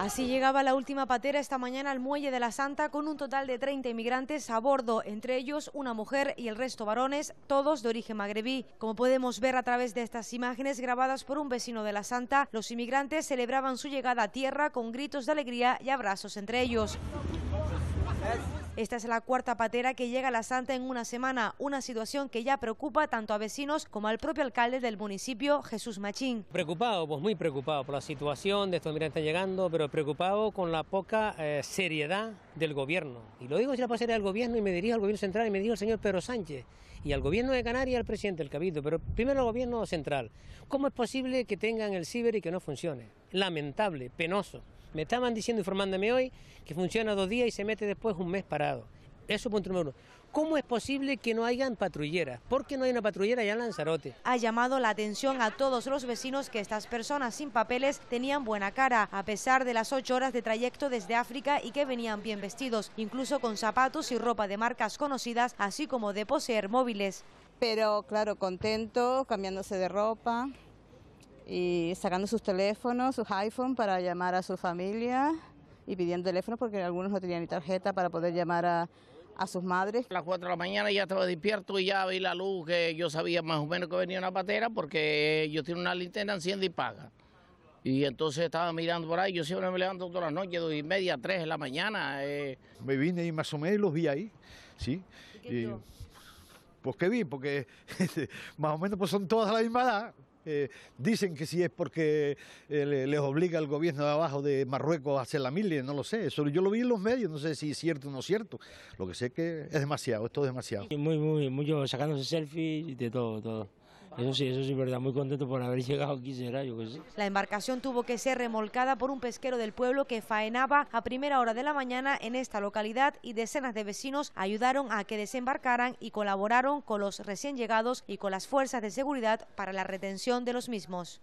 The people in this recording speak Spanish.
Así llegaba la última patera esta mañana al muelle de la Santa con un total de 30 inmigrantes a bordo, entre ellos una mujer y el resto varones, todos de origen magrebí. Como podemos ver a través de estas imágenes grabadas por un vecino de la Santa, los inmigrantes celebraban su llegada a tierra con gritos de alegría y abrazos entre ellos. Esta es la cuarta patera que llega a la Santa en una semana, una situación que ya preocupa tanto a vecinos como al propio alcalde del municipio, Jesús Machín. Preocupado, pues muy preocupado por la situación de estos migrantes llegando, pero preocupado con la poca eh, seriedad del gobierno. Y lo digo si la pasaría al gobierno y me diría al gobierno central y me diría al señor Pedro Sánchez y al gobierno de Canarias al presidente del Cabildo, pero primero al gobierno central. ¿Cómo es posible que tengan el ciber y que no funcione? Lamentable, penoso. Me estaban diciendo, informándome hoy, que funciona dos días y se mete después un mes parado. Eso punto número uno. ¿Cómo es posible que no hayan patrulleras? ¿Por qué no hay una patrullera allá en Lanzarote? Ha llamado la atención a todos los vecinos que estas personas sin papeles tenían buena cara, a pesar de las ocho horas de trayecto desde África y que venían bien vestidos, incluso con zapatos y ropa de marcas conocidas, así como de poseer móviles. Pero claro, contentos, cambiándose de ropa y sacando sus teléfonos, sus iPhone para llamar a su familia y pidiendo teléfonos porque algunos no tenían ni tarjeta para poder llamar a, sus madres. A las 4 de la mañana ya estaba despierto y ya vi la luz que yo sabía más o menos que venía una patera porque yo tenía una linterna, enciende y paga. Y entonces estaba mirando por ahí, yo siempre me levanto todas las noches, dos y media, tres de la mañana. Eh. Me vine y más o menos los vi ahí, ¿sí? ¿Y pues qué vi, porque este, más o menos pues son todas de la misma edad dicen que si es porque eh, les obliga el gobierno de abajo de Marruecos a hacer la milia, no lo sé. Eso yo lo vi en los medios, no sé si es cierto o no es cierto. Lo que sé es que es demasiado, esto es demasiado. Muy, muy, mucho sacándose selfies y de todo, todo. Eso sí, eso sí, verdad, muy contento por haber llegado aquí, yo La embarcación tuvo que ser remolcada por un pesquero del pueblo que faenaba a primera hora de la mañana en esta localidad y decenas de vecinos ayudaron a que desembarcaran y colaboraron con los recién llegados y con las fuerzas de seguridad para la retención de los mismos.